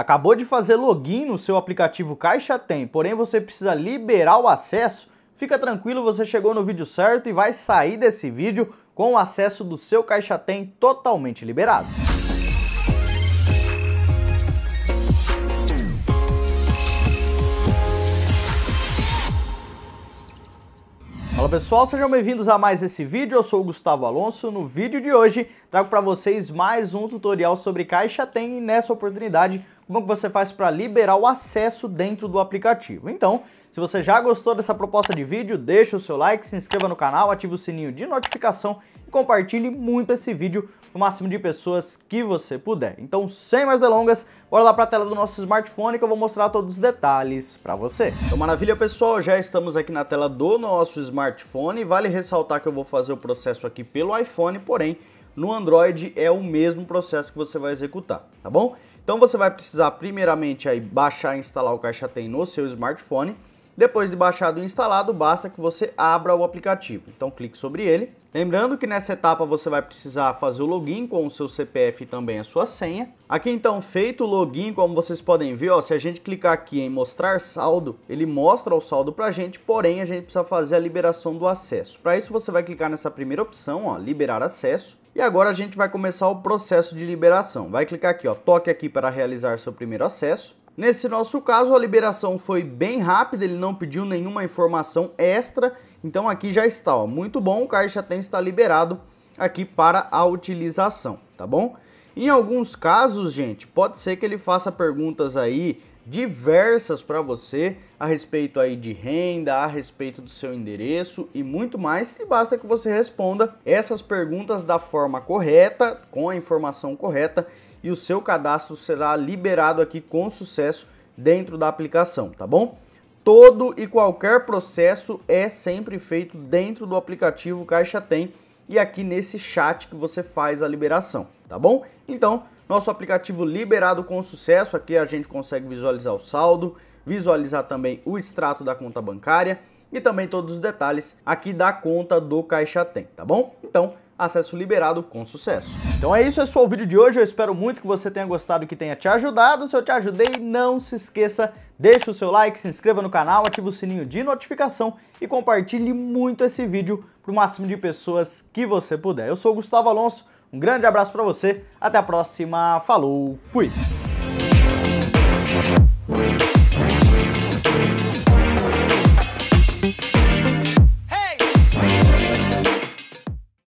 Acabou de fazer login no seu aplicativo Caixa Tem, porém você precisa liberar o acesso? Fica tranquilo, você chegou no vídeo certo e vai sair desse vídeo com o acesso do seu Caixa Tem totalmente liberado. Fala pessoal, sejam bem-vindos a mais esse vídeo, eu sou o Gustavo Alonso. No vídeo de hoje trago para vocês mais um tutorial sobre Caixa Tem e nessa oportunidade como que você faz para liberar o acesso dentro do aplicativo. Então, se você já gostou dessa proposta de vídeo, deixa o seu like, se inscreva no canal, ative o sininho de notificação e compartilhe muito esse vídeo o máximo de pessoas que você puder. Então, sem mais delongas, bora lá para a tela do nosso smartphone que eu vou mostrar todos os detalhes para você. Então, maravilha, pessoal, já estamos aqui na tela do nosso smartphone. Vale ressaltar que eu vou fazer o processo aqui pelo iPhone, porém, no Android é o mesmo processo que você vai executar, tá bom? Então você vai precisar primeiramente aí baixar e instalar o Caixa Tem no seu smartphone. Depois de baixado e instalado, basta que você abra o aplicativo. Então clique sobre ele. Lembrando que nessa etapa você vai precisar fazer o login com o seu CPF e também a sua senha. Aqui então feito o login, como vocês podem ver, ó, se a gente clicar aqui em mostrar saldo, ele mostra o saldo para a gente, porém a gente precisa fazer a liberação do acesso. Para isso você vai clicar nessa primeira opção, ó, liberar acesso. E agora a gente vai começar o processo de liberação. Vai clicar aqui, ó, toque aqui para realizar seu primeiro acesso. Nesse nosso caso, a liberação foi bem rápida, ele não pediu nenhuma informação extra, então aqui já está, ó, muito bom, o Caixa Tem está liberado aqui para a utilização, tá bom? Em alguns casos, gente, pode ser que ele faça perguntas aí diversas para você a respeito aí de renda, a respeito do seu endereço e muito mais. E basta que você responda essas perguntas da forma correta, com a informação correta, e o seu cadastro será liberado aqui com sucesso dentro da aplicação, tá bom? Todo e qualquer processo é sempre feito dentro do aplicativo Caixa Tem e aqui nesse chat que você faz a liberação, tá bom? Então, nosso aplicativo liberado com sucesso, aqui a gente consegue visualizar o saldo, visualizar também o extrato da conta bancária e também todos os detalhes aqui da conta do Caixa Tem, tá bom? Então, acesso liberado com sucesso. Então é isso, esse foi o vídeo de hoje. Eu espero muito que você tenha gostado e que tenha te ajudado. Se eu te ajudei, não se esqueça, deixa o seu like, se inscreva no canal, ativa o sininho de notificação e compartilhe muito esse vídeo para o máximo de pessoas que você puder. Eu sou o Gustavo Alonso um grande abraço para você, até a próxima, falou, fui!